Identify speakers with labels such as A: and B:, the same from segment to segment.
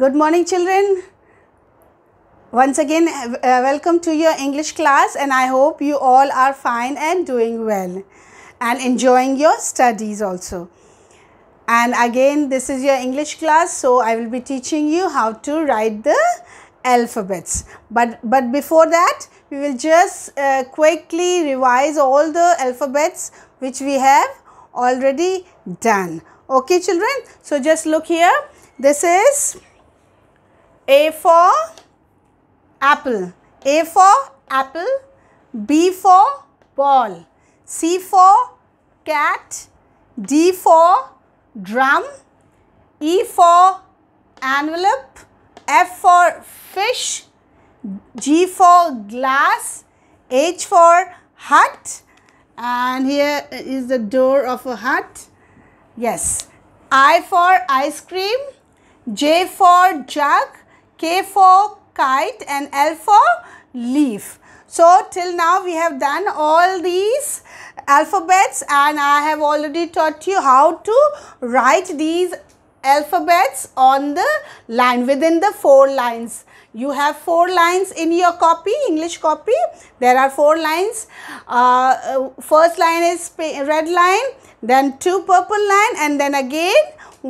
A: Good morning children. Once again uh, welcome to your English class and I hope you all are fine and doing well and enjoying your studies also. And again this is your English class so I will be teaching you how to write the alphabets. But, but before that we will just uh, quickly revise all the alphabets which we have already done. Okay children so just look here this is a for apple. A for apple. B for ball. C for cat. D for drum. E for envelope. F for fish. G for glass. H for hut. And here is the door of a hut. Yes. I for ice cream. J for jug. K for kite and L for leaf. So till now we have done all these alphabets and I have already taught you how to write these alphabets on the line within the four lines you have four lines in your copy english copy there are four lines uh, uh first line is red line then two purple line and then again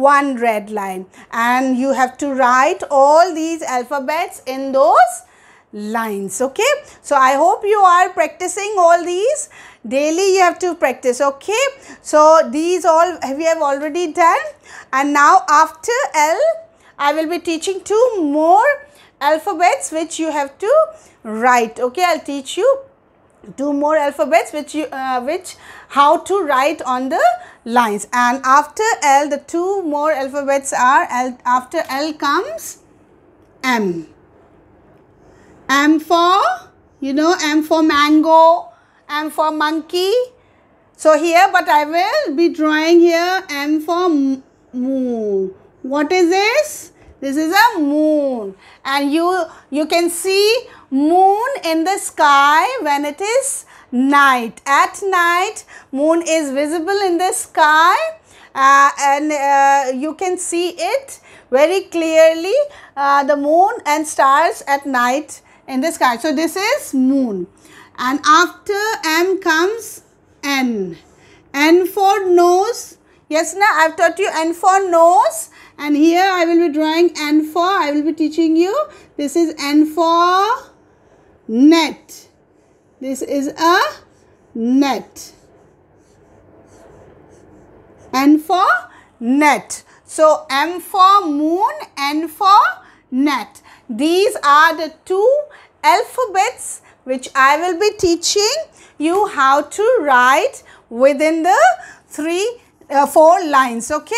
A: one red line and you have to write all these alphabets in those lines okay so i hope you are practicing all these daily you have to practice okay so these all we have already done and now after l i will be teaching two more alphabets which you have to write okay i'll teach you two more alphabets which you uh, which how to write on the lines and after l the two more alphabets are l after l comes m m for you know m for mango m for monkey so here but i will be drawing here m for moon. what is this this is a moon and you, you can see moon in the sky when it is night. At night, moon is visible in the sky uh, and uh, you can see it very clearly, uh, the moon and stars at night in the sky. So, this is moon and after M comes N. N for nose. Yes, now I've taught you N for nose and here I will be drawing N for I will be teaching you this is N for net this is a net N for net so M for moon N for net these are the two alphabets which I will be teaching you how to write within the three uh, four lines okay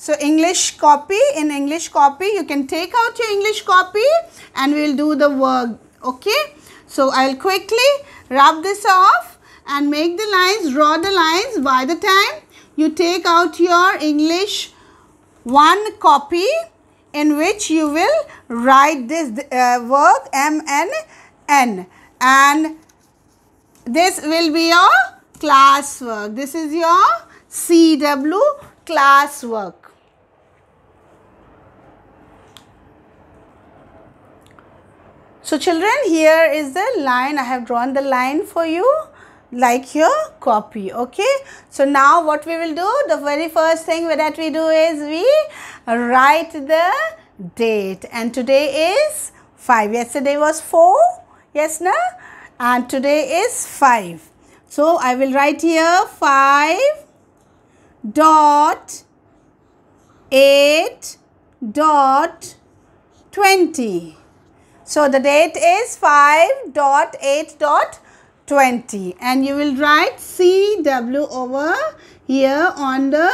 A: so English copy, in English copy, you can take out your English copy and we will do the work, okay? So I will quickly rub this off and make the lines, draw the lines by the time you take out your English one copy in which you will write this uh, work M N N, and this will be your class work. This is your CW class work. So children here is the line I have drawn the line for you like your copy okay so now what we will do the very first thing that we do is we write the date and today is 5 yesterday was 4 yes no and today is 5 so i will write here 5 dot 8 dot 20 so the date is 5.8.20 and you will write CW over here on the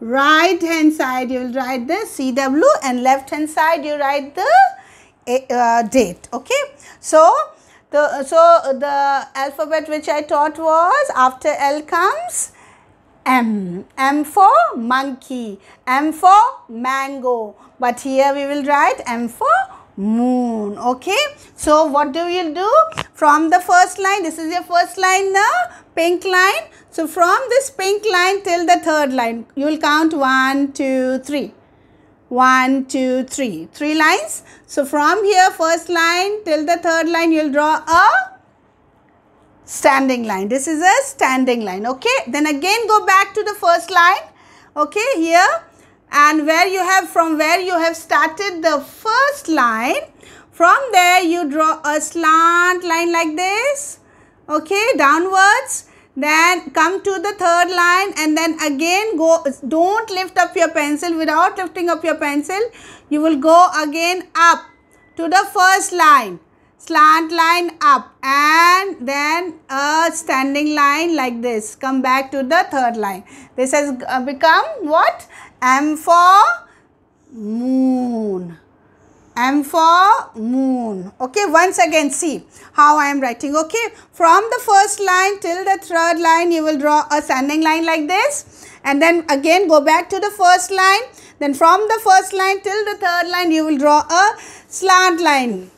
A: right hand side you will write the CW and left hand side you write the eh, uh, date okay. So the, so the alphabet which I taught was after L comes M. M for monkey, M for mango but here we will write M for moon okay so what do you do from the first line this is your first line the pink line so from this pink line till the third line you will count one two three one two three three lines so from here first line till the third line you'll draw a standing line this is a standing line okay then again go back to the first line okay here and where you have from where you have started the first line from there you draw a slant line like this okay downwards then come to the third line and then again go don't lift up your pencil without lifting up your pencil you will go again up to the first line slant line up and then a standing line like this come back to the third line this has uh, become what M for moon. M for moon. Okay, once again see how I am writing. Okay, from the first line till the third line you will draw a standing line like this and then again go back to the first line. Then from the first line till the third line you will draw a slant line.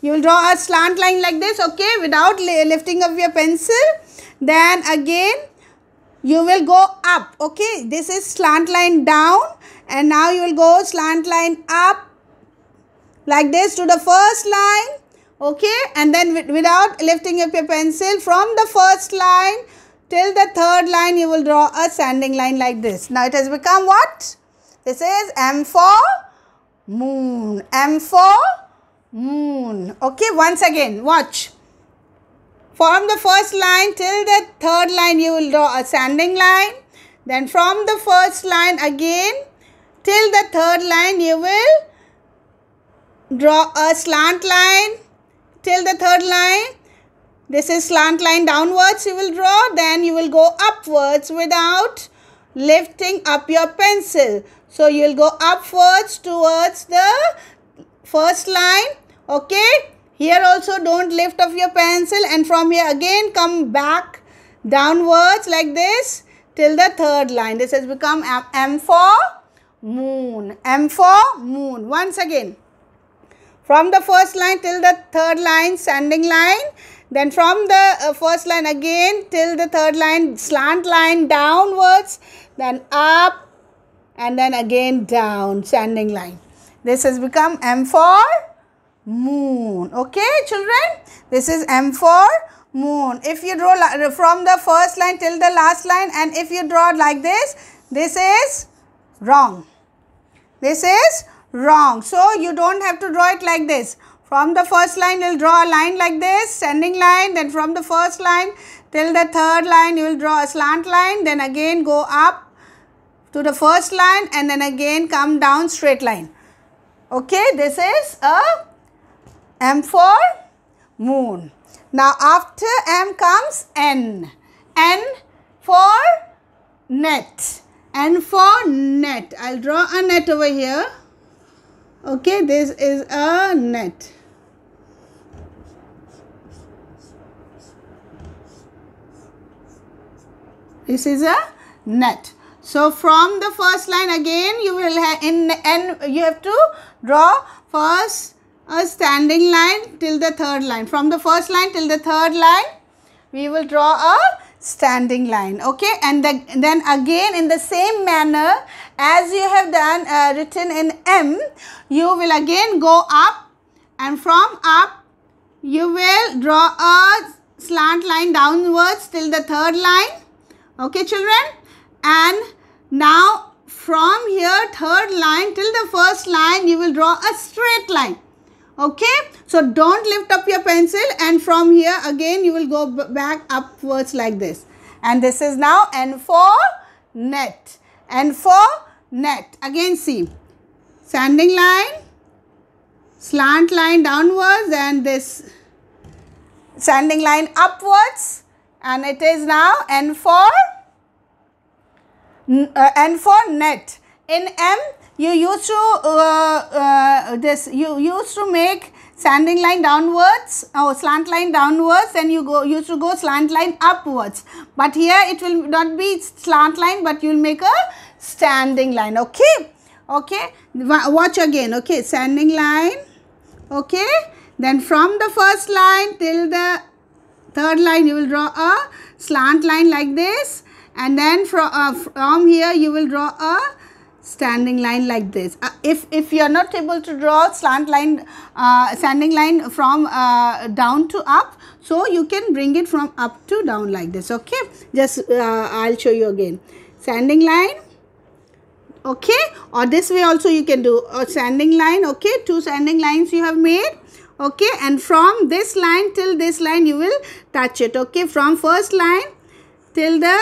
A: You will draw a slant line like this okay without lifting up your pencil. Then again you will go up okay this is slant line down and now you will go slant line up like this to the first line okay and then without lifting up your pencil from the first line till the third line you will draw a sanding line like this now it has become what this is m 4 moon m 4 moon okay once again watch from the first line till the third line, you will draw a sanding line. Then from the first line again till the third line, you will draw a slant line till the third line. This is slant line downwards you will draw. Then you will go upwards without lifting up your pencil. So you will go upwards towards the first line. Okay. Here also don't lift up your pencil and from here again come back downwards like this till the third line. This has become M, 4 for moon. M for moon. Once again from the first line till the third line sanding line then from the uh, first line again till the third line slant line downwards then up and then again down sanding line this has become m4 moon. Okay, children? This is M for moon. If you draw uh, from the first line till the last line and if you draw like this, this is wrong. This is wrong. So, you don't have to draw it like this. From the first line, you'll draw a line like this, sending line. Then from the first line till the third line, you will draw a slant line. Then again go up to the first line and then again come down straight line. Okay, this is a M for moon. Now after M comes N. N for net. N for net. I'll draw a net over here. Okay, this is a net. This is a net. So from the first line again, you will have in N, you have to draw first a standing line till the third line. From the first line till the third line, we will draw a standing line. Okay, and the, then again in the same manner as you have done uh, written in M, you will again go up and from up you will draw a slant line downwards till the third line. Okay, children. And now from here third line till the first line you will draw a straight line okay so don't lift up your pencil and from here again you will go back upwards like this and this is now n for net n for net again see sanding line slant line downwards and this sanding line upwards and it is now n for uh, n for net in m you used to uh, uh, this you used to make sanding line downwards or slant line downwards and you go used to go slant line upwards but here it will not be slant line but you will make a standing line okay okay watch again okay sanding line okay then from the first line till the third line you will draw a slant line like this and then from, uh, from here you will draw a standing line like this uh, if if you are not able to draw slant line uh, standing line from uh, down to up so you can bring it from up to down like this okay just uh, i'll show you again standing line okay or this way also you can do a standing line okay two standing lines you have made okay and from this line till this line you will touch it okay from first line till the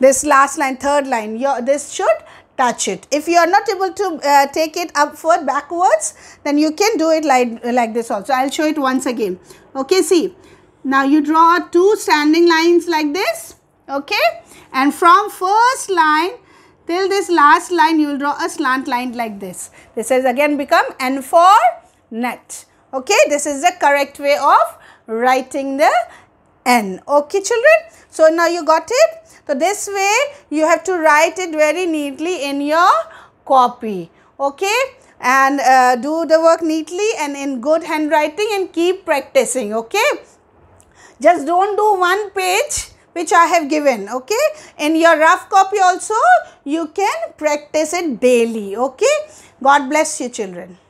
A: this last line, third line, your, this should touch it. If you are not able to uh, take it upward, backwards, then you can do it like, like this also. I'll show it once again. Okay, see. Now you draw two standing lines like this. Okay. And from first line till this last line, you will draw a slant line like this. This has again become N for net. Okay. This is the correct way of writing the N. Okay children. So now you got it. So this way you have to write it very neatly in your copy. Okay. And uh, do the work neatly and in good handwriting and keep practicing. Okay. Just don't do one page which I have given. Okay. In your rough copy also you can practice it daily. Okay. God bless you children.